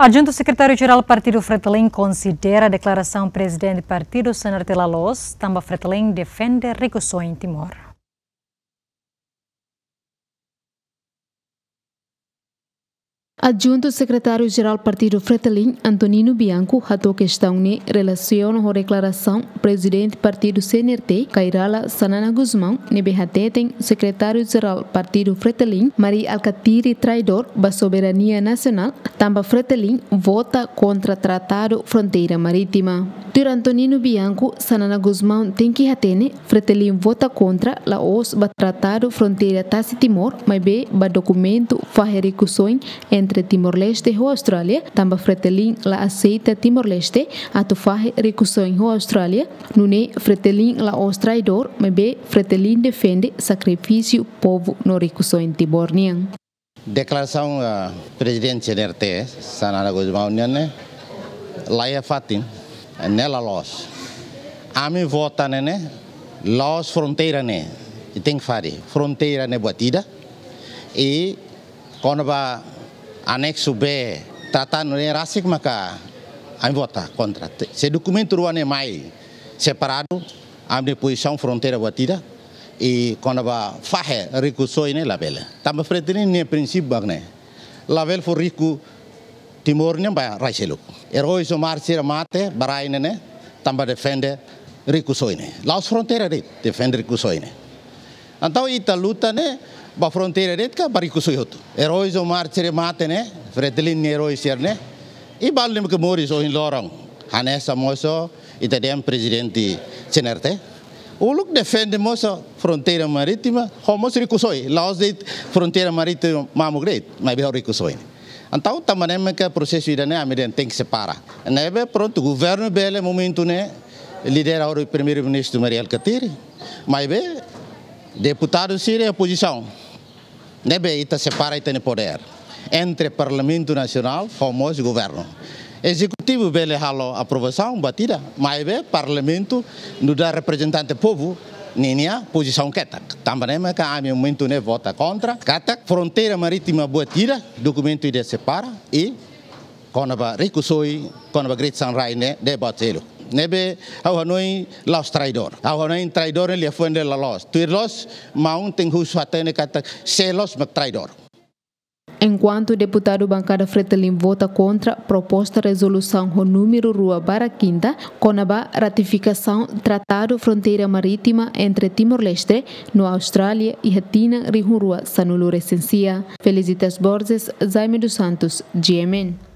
Adjunto secretário-geral do Partido Fretilin considera a declaração presidente do partido, Senar Telalos. Tamba Fretilin defende recursão em Timor. Adjunto secretário-geral do Partido Fratelin, Antonino Bianco, ratou questão ne relaciona com a declaração presidente do Partido CNRT, Cairala Sanana Guzmão, ne behateten secretário-geral do Partido Fratelin, Maria Alcatiri traidor da soberania nacional, tamba Fratelin vota contra tratado fronteira marítima. Durante Antonino Bianco, Sanana Guzmão tem que ratene, Fratelin vota contra la os ba tratado fronteira Tassi Timor, mas be ba documento fa recursões entre entre Timor-Leste e Austrália. Tamba fretelin la aceita Timor-Leste a tufahe recursão em Austrália. Nune fretelin la Austraidor, mebe fretelin defende sacrifício povo no recursão em Tibornian. Declaração uh, presidente NRT, Sanara Guzmão Nene, Laia Fatin, Nela Loss. Ami vota nene, los fronteira né, tem que fazer, fronteira né batida e quando vai sube B, tratando rasik maka a vota kontra. Se documento ruane mai separado, am de posição frontera batida e quando va fahe rico soine label. Tamba pretende ne prinsip bagne. Label for rico timor ne ba raiselo. Eroi so marcira mate baraine ne tamba defende rico soine. Laos frontera de defende rico soine. Então ita luta ne ba fronteira det ka bari ku suyot heróis o mar tere mate né fretlin heróis ser né e balim ke moris o in lorong hanessa moso itadem presidente senerte Uluk defende mosa fronteira marítima, homos ricusoi, laos de fronteira marítima mamugret, mas bihar ricusoi. Então também é que processo irane a medem tem que separar. Nebe pronto, o governo bele momento né, lidera o primeiro-ministro Mariel Katiri, mas be deputado Síria a deve separa e no poder entre Parlamento Nacional e o governo. Executivo bele halo aprovação batida, mas be Parlamento não dá representante povo ninia posição ketak. Também que ka ami momento ne vota contra. Katak fronteira marítima batida, documento ide separa e conaba rikusoi conaba Great Sunrise ne debatelo nebe au hanoi laos traidor au hanoi traidor ele foi de la los tu los maun tem russo até ne kata se los me traidor Enquanto o deputado bancada Fretelin vota contra a proposta de resolução com o número Rua Baraquinta, Conaba ratificação do Tratado Fronteira Marítima entre Timor-Leste, no Austrália e Retina, Rihurua, Sanulure Sencia. Felicitas Borges, Jaime dos Santos, GMN.